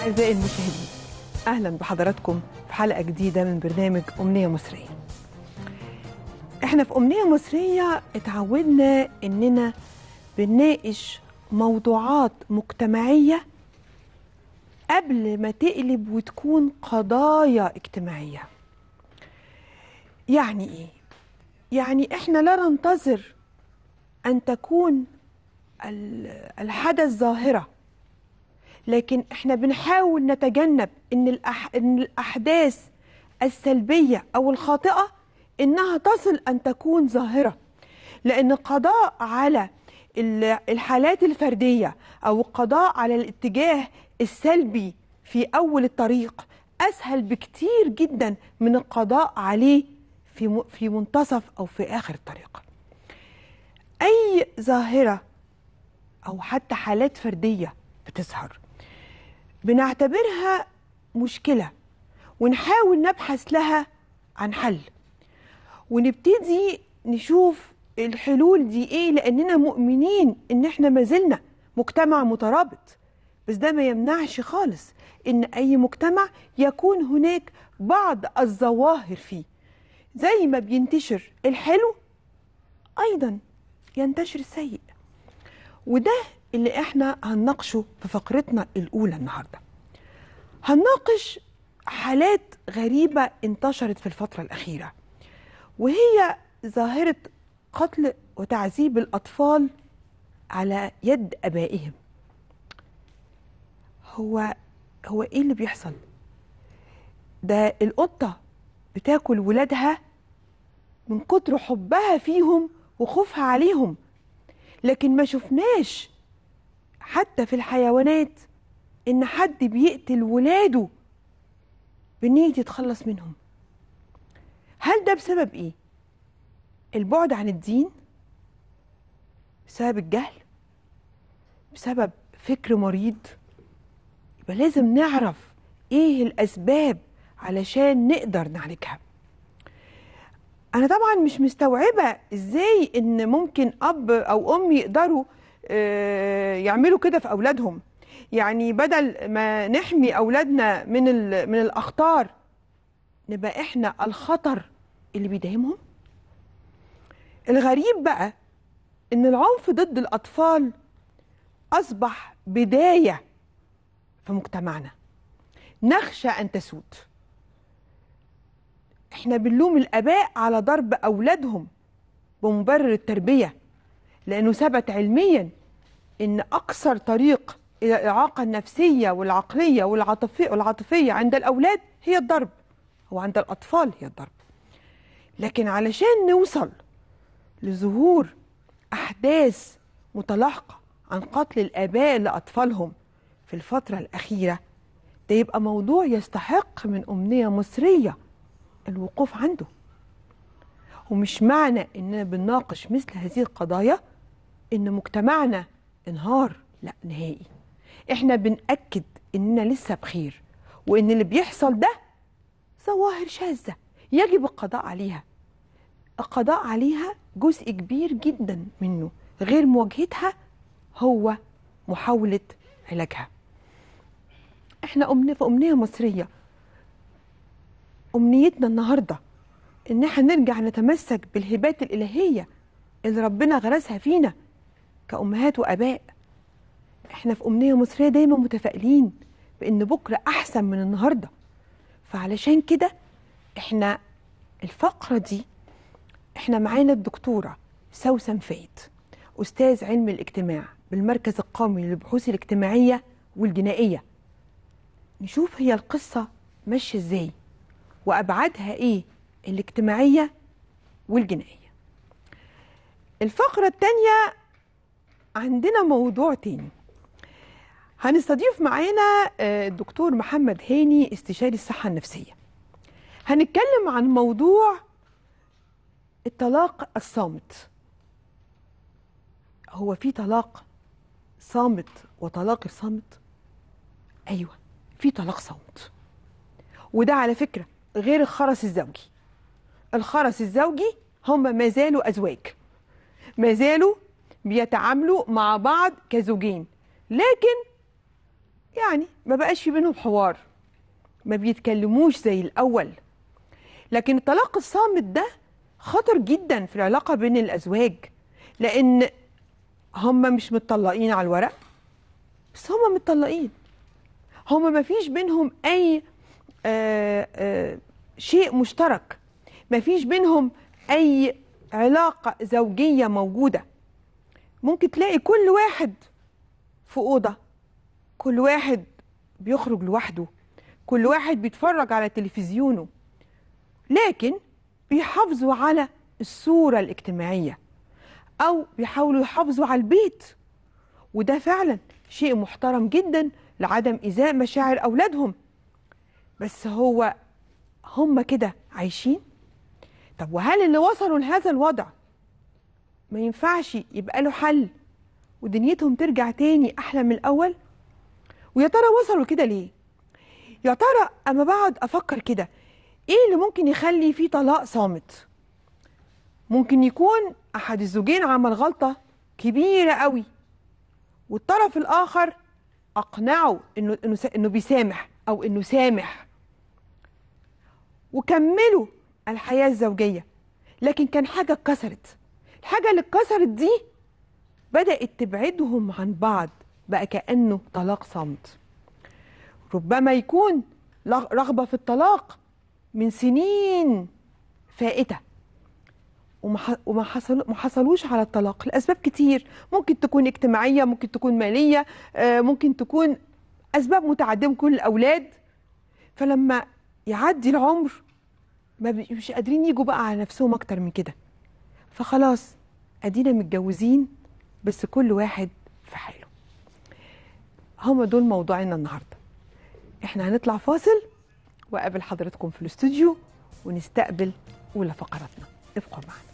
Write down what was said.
أعزائي المشاهدين أهلا بحضراتكم في حلقة جديدة من برنامج أمنية مصرية احنا في أمنية مصرية اتعودنا إننا بنناقش موضوعات مجتمعية قبل ما تقلب وتكون قضايا اجتماعية يعني ايه؟ يعني احنا لا ننتظر أن تكون الحدث ظاهرة لكن احنا بنحاول نتجنب ان, الاحداث السلبيه او الخاطئه انها تصل ان تكون ظاهره لان القضاء على الحالات الفرديه او القضاء على الاتجاه السلبي في اول الطريق اسهل بكتير جدا من القضاء عليه في في منتصف او في اخر الطريق اي ظاهره او حتى حالات فرديه بتظهر بنعتبرها مشكلة ونحاول نبحث لها عن حل ونبتدي نشوف الحلول دي ايه لاننا مؤمنين ان احنا ما زلنا مجتمع مترابط بس ده ما يمنعش خالص ان اي مجتمع يكون هناك بعض الظواهر فيه زي ما بينتشر الحلو ايضا ينتشر السيء وده اللي احنا هنناقشه في فقرتنا الاولى النهارده هنناقش حالات غريبه انتشرت في الفتره الاخيره وهي ظاهره قتل وتعذيب الاطفال على يد ابائهم هو هو ايه اللي بيحصل ده القطه بتاكل ولادها من كتر حبها فيهم وخوفها عليهم لكن ما شفناش حتى في الحيوانات ان حد بيقتل ولاده بنيه يتخلص منهم هل ده بسبب ايه البعد عن الدين بسبب الجهل بسبب فكر مريض يبقى لازم نعرف ايه الاسباب علشان نقدر نعالجها انا طبعا مش مستوعبه ازاي ان ممكن اب او ام يقدروا آه، يعملوا كده في اولادهم يعني بدل ما نحمي اولادنا من من الاخطار نبقى احنا الخطر اللي بيداهمهم الغريب بقى ان العنف ضد الاطفال اصبح بدايه في مجتمعنا نخشى ان تسود احنا بنلوم الاباء على ضرب اولادهم بمبرر التربيه لانه ثبت علميا ان اكثر طريق الى الاعاقه النفسيه والعقليه والعاطفيه والعاطفيه عند الاولاد هي الضرب وعند الاطفال هي الضرب لكن علشان نوصل لظهور احداث متلاحقه عن قتل الاباء لاطفالهم في الفتره الاخيره ده يبقى موضوع يستحق من امنيه مصريه الوقوف عنده ومش معنى اننا بنناقش مثل هذه القضايا ان مجتمعنا انهار لا نهائي احنا بنأكد اننا لسه بخير وان اللي بيحصل ده ظواهر شاذة يجب القضاء عليها القضاء عليها جزء كبير جدا منه غير مواجهتها هو محاولة علاجها احنا أمنية في أمنية مصرية أمنيتنا النهاردة إن احنا نرجع نتمسك بالهبات الإلهية اللي ربنا غرسها فينا كأمهات وآباء احنا في أمنية مصرية دايما متفائلين بإن بكرة أحسن من النهاردة فعلشان كده احنا الفقرة دي احنا معانا الدكتورة سوسن فايت أستاذ علم الاجتماع بالمركز القومي للبحوث الاجتماعية والجنائية نشوف هي القصة ماشية ازاي وأبعادها ايه الاجتماعية والجنائية الفقرة الثانية عندنا موضوع تاني هنستضيف معانا آه، الدكتور محمد هاني استشاري الصحة النفسية هنتكلم عن موضوع الطلاق الصامت هو في طلاق صامت وطلاق صامت ايوه في طلاق صامت وده على فكرة غير الخرس الزوجي الخرس الزوجي هم ما زالوا أزواج ما زالوا بيتعاملوا مع بعض كزوجين لكن يعني ما بقاش في بينهم حوار ما بيتكلموش زي الأول لكن الطلاق الصامت ده خطر جدا في العلاقة بين الأزواج لأن هم مش متطلقين على الورق بس هم متطلقين هم ما فيش بينهم أي آآ آه، آآ آه، شيء مشترك ما فيش بينهم أي علاقة زوجية موجودة ممكن تلاقي كل واحد في اوضه كل واحد بيخرج لوحده كل واحد بيتفرج على تلفزيونه لكن بيحافظوا على الصوره الاجتماعيه او بيحاولوا يحافظوا على البيت وده فعلا شيء محترم جدا لعدم إيذاء مشاعر أولادهم بس هو هم كده عايشين طب وهل اللي وصلوا لهذا الوضع ما ينفعش يبقى له حل ودنيتهم ترجع تاني احلى من الاول ويا ترى وصلوا كده ليه يا ترى اما بقعد افكر كده ايه اللي ممكن يخلي في طلاق صامت ممكن يكون احد الزوجين عمل غلطه كبيره قوي والطرف الاخر اقنعه انه انه انه بيسامح او انه سامح وكملوا الحياه الزوجيه لكن كان حاجه اتكسرت الحاجة اللي اتكسرت دي بدأت تبعدهم عن بعض بقى كأنه طلاق صمت ربما يكون رغبة في الطلاق من سنين فائتة وما وما حصلوش على الطلاق لأسباب كتير ممكن تكون اجتماعية ممكن تكون مالية آه، ممكن تكون أسباب متعددة كل الأولاد فلما يعدي العمر ما مش قادرين يجوا بقى على نفسهم أكتر من كده فخلاص ادينا متجوزين بس كل واحد في حاله هما دول موضوعنا النهارده احنا هنطلع فاصل واقابل حضرتكم في الاستوديو ونستقبل اولى فقراتنا ابقوا معنا